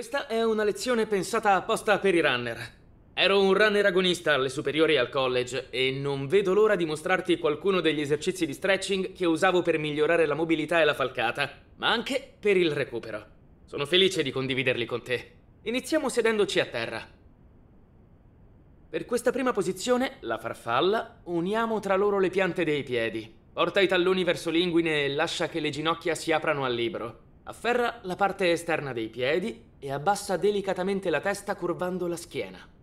Questa è una lezione pensata apposta per i runner. Ero un runner agonista alle superiori al college e non vedo l'ora di mostrarti qualcuno degli esercizi di stretching che usavo per migliorare la mobilità e la falcata, ma anche per il recupero. Sono felice di condividerli con te. Iniziamo sedendoci a terra. Per questa prima posizione, la farfalla, uniamo tra loro le piante dei piedi. Porta i talloni verso l'inguine e lascia che le ginocchia si aprano al libro. Afferra la parte esterna dei piedi e abbassa delicatamente la testa curvando la schiena.